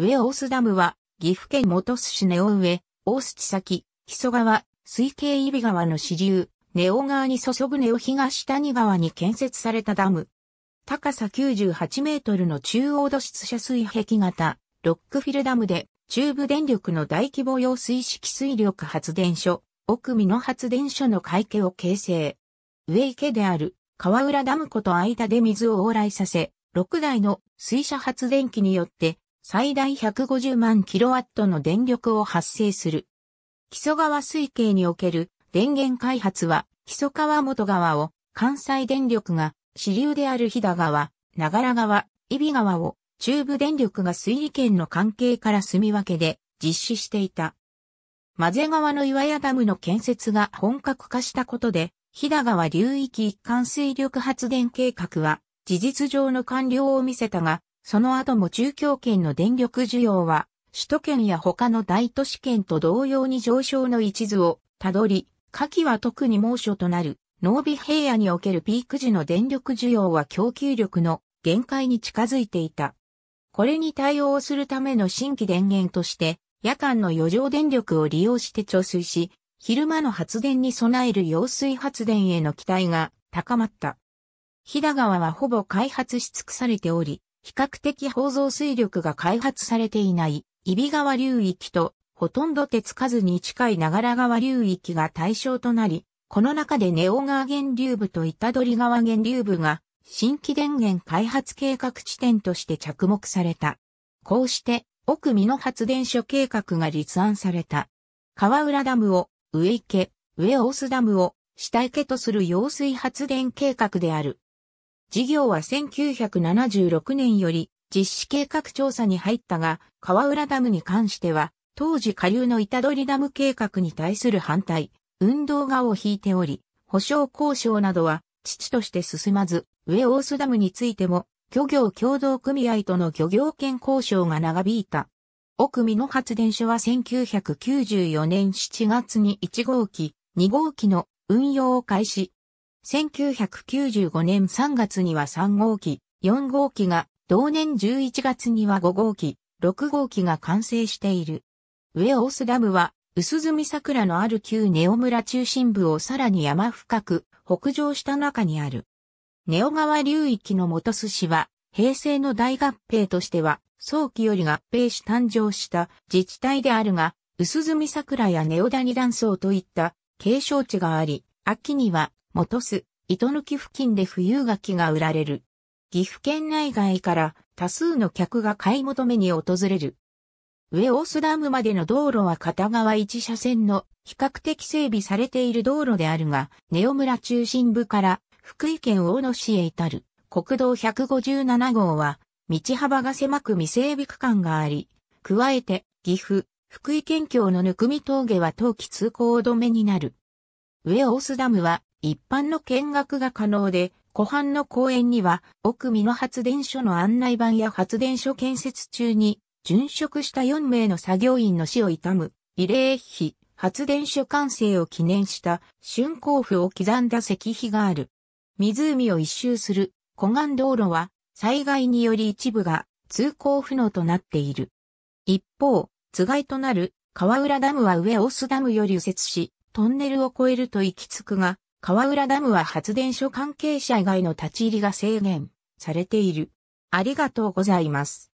上大須ダムは、岐阜県本須市根尾上、大須地先、木曽川、水系揖斐川の支流、根尾川に注ぐ根尾東谷川に建設されたダム。高さ98メートルの中央土質射水壁型、ロックフィルダムで、中部電力の大規模用水式水力発電所、奥美濃発電所の会計を形成。上池である、川浦ダム湖と間で水を往来させ、6台の水車発電機によって最大150万キロワットの電力を発生する。木曽川水系における電源開発は、木曽川元川を関西電力が支流である飛騨川、長良川、揖斐川を中部電力が水利県の関係から住み分けで実施していた。混ぜ川の岩屋ダムの建設が本格化したことで、飛騨川流域一貫水力発電計画は事実上の完了を見せたが、その後も中京圏の電力需要は、首都圏や他の大都市圏と同様に上昇の一途をたどり、夏季は特に猛暑となる、濃尾平野におけるピーク時の電力需要は供給力の限界に近づいていた。これに対応するための新規電源として、夜間の余剰電力を利用して貯水し、昼間の発電に備える揚水発電への期待が高まった。日田川はほぼ開発し尽くされており、比較的放造水力が開発されていない、揖斐川流域と、ほとんど手つかずに近い長良川流域が対象となり、この中でネオ川源流部と板取川源流部が、新規電源開発計画地点として着目された。こうして、奥美濃発電所計画が立案された。川浦ダムを上池、上大須ダムを下池とする揚水発電計画である。事業は1976年より実施計画調査に入ったが、川浦ダムに関しては、当時下流の板取ダム計画に対する反対、運動画を引いており、保証交渉などは、父として進まず、上大須ダムについても、漁業協同組合との漁業権交渉が長引いた。奥美の発電所は1994年7月に1号機、2号機の運用を開始、1995年3月には3号機、4号機が、同年11月には5号機、6号機が完成している。上オスダムは、薄墨桜のある旧ネオ村中心部をさらに山深く北上した中にある。ネオ川流域の元寿司は、平成の大合併としては、早期より合併し誕生した自治体であるが、薄墨桜やネオダニ断層といった継承地があり、秋には元す糸抜き付近で冬柿が売られる。岐阜県内外から多数の客が買い求めに訪れる。上オスダムまでの道路は片側一車線の比較的整備されている道路であるが、根尾村中心部から福井県大野市へ至る国道157号は道幅が狭く未整備区間があり、加えて岐阜、福井県境のぬくみ峠は冬季通行止めになる。上オスダムは一般の見学が可能で、湖畔の公園には、奥美の発電所の案内板や発電所建設中に、殉職した4名の作業員の死を悼む、慰霊碑、発電所完成を記念した春光譜を刻んだ石碑がある。湖を一周する湖岸道路は災害により一部が通行不能となっている。一方、津がとなる川浦ダムは上オスダムより右折し、トンネルを越えると行き着くが、川浦ダムは発電所関係者以外の立ち入りが制限されている。ありがとうございます。